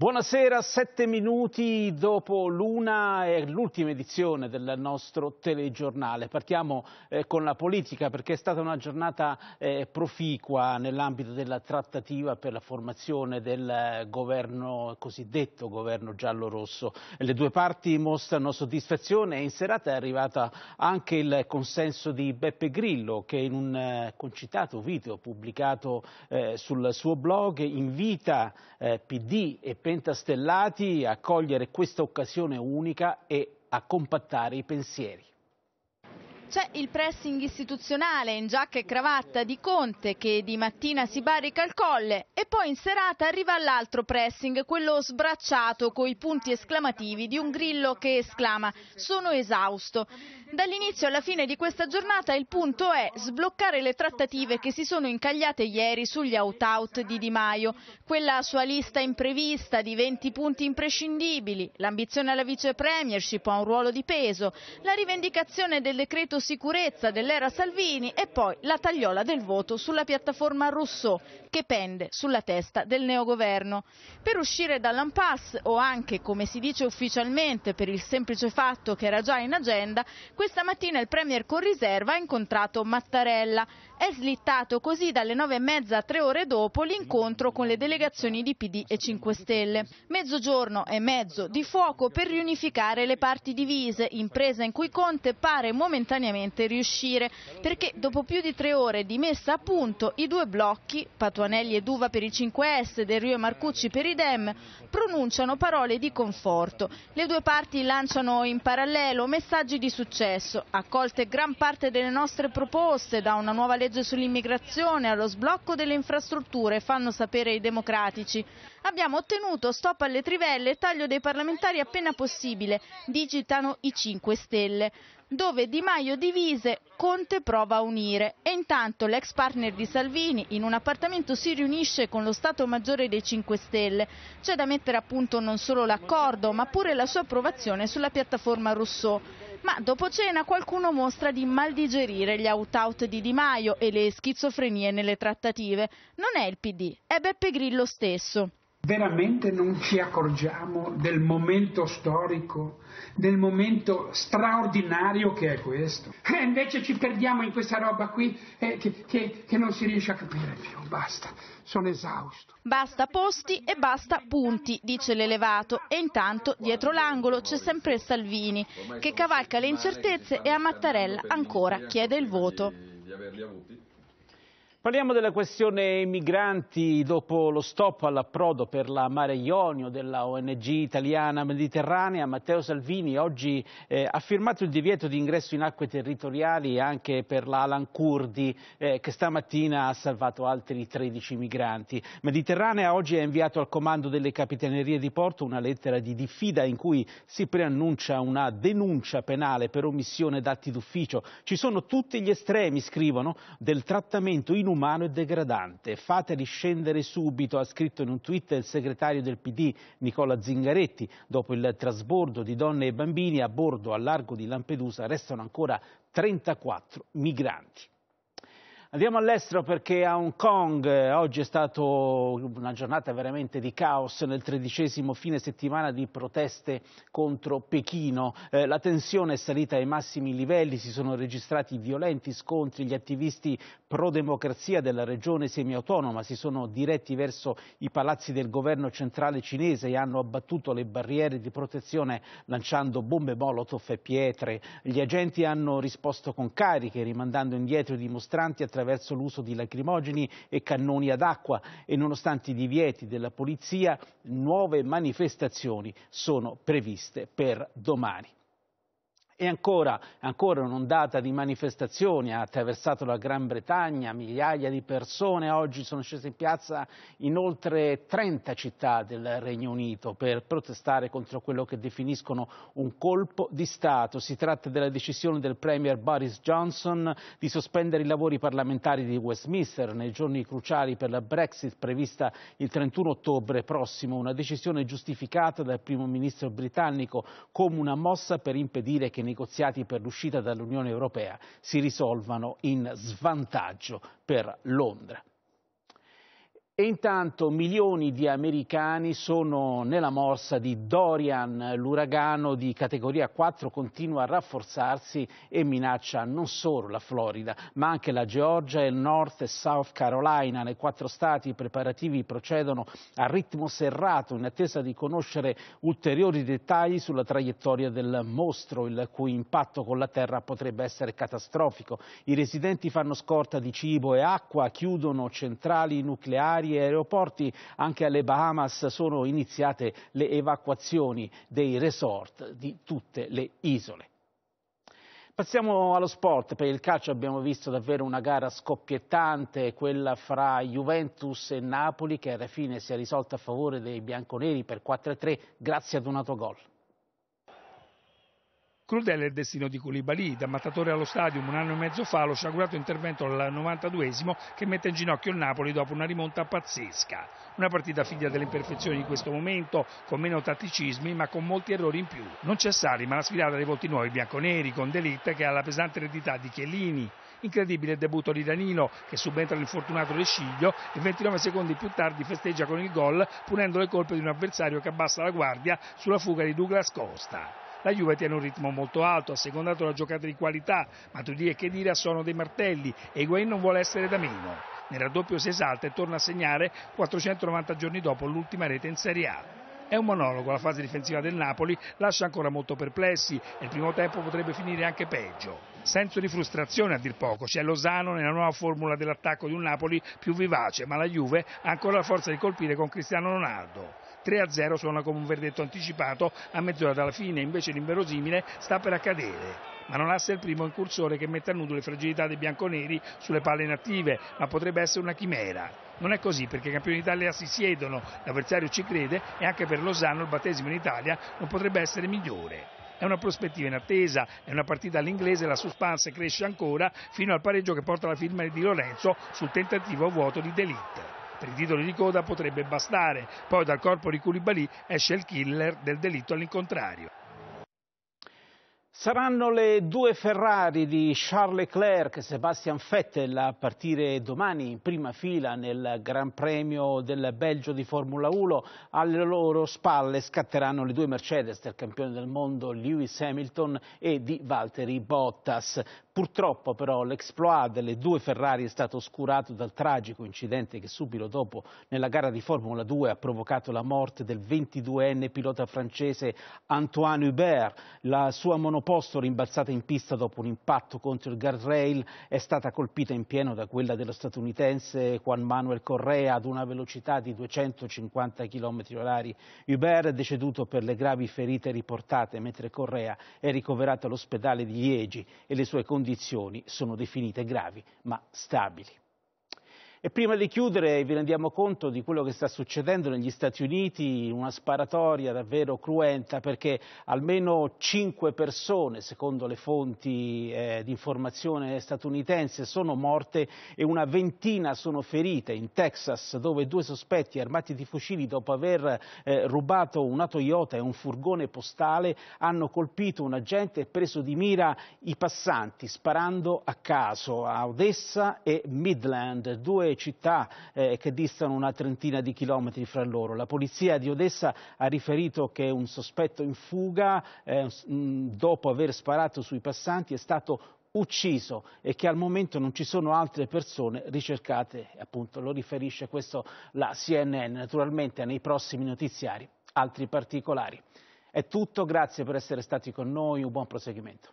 Buonasera, sette minuti dopo l'una e l'ultima edizione del nostro telegiornale. Partiamo eh, con la politica perché è stata una giornata eh, proficua nell'ambito della trattativa per la formazione del eh, governo, cosiddetto governo giallo-rosso. Le due parti mostrano soddisfazione e in serata è arrivato anche il consenso di Beppe Grillo che in un eh, concitato video pubblicato eh, sul suo blog invita eh, PD e PD pentastellati a cogliere questa occasione unica e a compattare i pensieri. C'è il pressing istituzionale in giacca e cravatta di Conte che di mattina si barrica al colle e poi in serata arriva all'altro pressing, quello sbracciato con i punti esclamativi di un grillo che esclama «Sono esausto». Dall'inizio alla fine di questa giornata il punto è sbloccare le trattative che si sono incagliate ieri sugli out-out di Di Maio, quella sua lista imprevista di 20 punti imprescindibili, l'ambizione alla vice premiership ha un ruolo di peso, la rivendicazione del decreto sicurezza dell'era Salvini e poi la tagliola del voto sulla piattaforma Rousseau che pende sulla testa del neogoverno. Per uscire dall'impasse o anche, come si dice ufficialmente, per il semplice fatto che era già in agenda, questa mattina il Premier con riserva ha incontrato Mattarella. È slittato così dalle nove e mezza a tre ore dopo l'incontro con le delegazioni di PD e 5 Stelle. Mezzogiorno e mezzo di fuoco per riunificare le parti divise, impresa in cui Conte pare momentaneamente riuscire, perché dopo più di tre ore di messa a punto i due blocchi, Patuanelli e Duva per i 5S, Del Rio e Marcucci per i Dem, pronunciano parole di conforto. Le due parti lanciano in parallelo messaggi di successo, accolte gran parte delle nostre proposte da una nuova legge legge sull'immigrazione, allo sblocco delle infrastrutture, fanno sapere i democratici. Abbiamo ottenuto stop alle trivelle e taglio dei parlamentari appena possibile, digitano i 5 Stelle dove Di Maio divise, Conte prova a unire e intanto l'ex partner di Salvini in un appartamento si riunisce con lo Stato Maggiore dei 5 Stelle. C'è da mettere a punto non solo l'accordo ma pure la sua approvazione sulla piattaforma Rousseau. Ma dopo cena qualcuno mostra di maldigerire gli out-out di Di Maio e le schizofrenie nelle trattative. Non è il PD, è Beppe Grillo stesso. Veramente non ci accorgiamo del momento storico, del momento straordinario che è questo. E invece ci perdiamo in questa roba qui eh, che, che, che non si riesce a capire più. Basta, sono esausto. Basta posti e basta punti, dice l'elevato. E intanto dietro l'angolo c'è sempre Salvini, che cavalca le incertezze e a Mattarella ancora chiede il voto. Parliamo della questione migranti dopo lo stop all'approdo per la Mare Ionio della ONG italiana mediterranea. Matteo Salvini oggi eh, ha firmato il divieto di ingresso in acque territoriali anche per l'Alan Kurdi eh, che stamattina ha salvato altri 13 migranti. Mediterranea oggi ha inviato al comando delle capitanerie di porto una lettera di diffida in cui si preannuncia una denuncia penale per omissione d'atti d'ufficio. Ci sono tutti gli estremi, scrivono, del trattamento inumano inumano e degradante. Fateli scendere subito, ha scritto in un tweet il segretario del PD Nicola Zingaretti. Dopo il trasbordo di donne e bambini a bordo al largo di Lampedusa restano ancora 34 migranti. Andiamo all'estero perché a Hong Kong eh, oggi è stata una giornata veramente di caos nel tredicesimo fine settimana di proteste contro Pechino. Eh, la tensione è salita ai massimi livelli, si sono registrati violenti scontri, gli attivisti pro-democrazia della regione semiautonoma si sono diretti verso i palazzi del governo centrale cinese e hanno abbattuto le barriere di protezione lanciando bombe molotov e pietre. Gli agenti hanno risposto con cariche rimandando indietro i dimostranti attraverso attraverso l'uso di lacrimogeni e cannoni ad acqua e nonostante i divieti della polizia nuove manifestazioni sono previste per domani. E ancora, ancora un'ondata di manifestazioni ha attraversato la Gran Bretagna, migliaia di persone oggi sono scese in piazza in oltre 30 città del Regno Unito per protestare contro quello che definiscono un colpo di Stato. Si tratta della decisione del Premier Boris Johnson di sospendere i lavori parlamentari di Westminster nei giorni cruciali per la Brexit prevista il 31 ottobre prossimo, una decisione giustificata dal primo ministro britannico come una mossa per impedire che negoziati per l'uscita dall'Unione Europea si risolvano in svantaggio per Londra. E intanto milioni di americani sono nella morsa di Dorian, l'uragano di categoria 4 continua a rafforzarsi e minaccia non solo la Florida, ma anche la Georgia e il North e South Carolina. Nei quattro stati i preparativi procedono a ritmo serrato in attesa di conoscere ulteriori dettagli sulla traiettoria del mostro, il cui impatto con la terra potrebbe essere catastrofico. I residenti fanno scorta di cibo e acqua, chiudono centrali nucleari vari aeroporti, anche alle Bahamas, sono iniziate le evacuazioni dei resort di tutte le isole. Passiamo allo sport, per il calcio abbiamo visto davvero una gara scoppiettante, quella fra Juventus e Napoli che alla fine si è risolta a favore dei bianconeri per 4-3 grazie ad un autogol. Crudele è il destino di Koulibaly, da mattatore allo stadium un anno e mezzo fa, lo sciagurato intervento al 92esimo che mette in ginocchio il Napoli dopo una rimonta pazzesca. Una partita figlia delle imperfezioni di questo momento, con meno tatticismi ma con molti errori in più. Non c'è Sari, ma la sfilata dei volti nuovi bianconeri con Delict che ha la pesante eredità di Chiellini. Incredibile il debutto di Danilo che subentra l'infortunato Resciglio e 29 secondi più tardi festeggia con il gol punendo le colpe di un avversario che abbassa la guardia sulla fuga di Douglas Costa. La Juve tiene un ritmo molto alto, ha secondato la giocata di qualità, ma tu dire che dire sono dei martelli e Higuain non vuole essere da meno. Nel raddoppio si esalta e torna a segnare 490 giorni dopo l'ultima rete in Serie A. È un monologo, la fase difensiva del Napoli lascia ancora molto perplessi e il primo tempo potrebbe finire anche peggio. Senso di frustrazione a dir poco, c'è Lozano nella nuova formula dell'attacco di un Napoli più vivace, ma la Juve ha ancora la forza di colpire con Cristiano Ronaldo. 3-0 suona come un verdetto anticipato a mezz'ora dalla fine, invece l'inverosimile sta per accadere ma non lascia il primo incursore che mette a nudo le fragilità dei bianconeri sulle palle inattive, ma potrebbe essere una chimera. Non è così perché i campioni d'Italia si siedono, l'avversario ci crede e anche per Lozano il battesimo in Italia non potrebbe essere migliore. È una prospettiva in attesa, è una partita all'inglese, la suspense cresce ancora fino al pareggio che porta la firma di Lorenzo sul tentativo vuoto di Delitt. Per i titoli di coda potrebbe bastare, poi dal corpo di Koulibaly esce il killer del delitto all'incontrario. Saranno le due Ferrari di Charles Leclerc e Sebastian Vettel a partire domani in prima fila nel Gran Premio del Belgio di Formula 1. Alle loro spalle scatteranno le due Mercedes del campione del mondo Lewis Hamilton e di Valtteri Bottas. Purtroppo però l'exploit delle due Ferrari è stato oscurato dal tragico incidente che subito dopo nella gara di Formula 2 ha provocato la morte del 22enne pilota francese Antoine Hubert. La sua monoposto rimbalzata in pista dopo un impatto contro il guardrail è stata colpita in pieno da quella dello statunitense Juan Manuel Correa ad una velocità di 250 km orari. Hubert è deceduto per le gravi ferite riportate mentre Correa è ricoverato all'ospedale di Liegi e le sue condizioni condizioni sono definite gravi ma stabili. E prima di chiudere vi rendiamo conto di quello che sta succedendo negli Stati Uniti, una sparatoria davvero cruenta perché almeno cinque persone, secondo le fonti eh, di informazione statunitense, sono morte e una ventina sono ferite in Texas dove due sospetti armati di fucili dopo aver eh, rubato una Toyota e un furgone postale hanno colpito un agente e preso di mira i passanti sparando a caso a Odessa e Midland, due due città eh, che distano una trentina di chilometri fra loro. La polizia di Odessa ha riferito che un sospetto in fuga, eh, dopo aver sparato sui passanti, è stato ucciso e che al momento non ci sono altre persone ricercate, appunto lo riferisce questo la CNN, naturalmente nei prossimi notiziari altri particolari. È tutto, grazie per essere stati con noi, un buon proseguimento.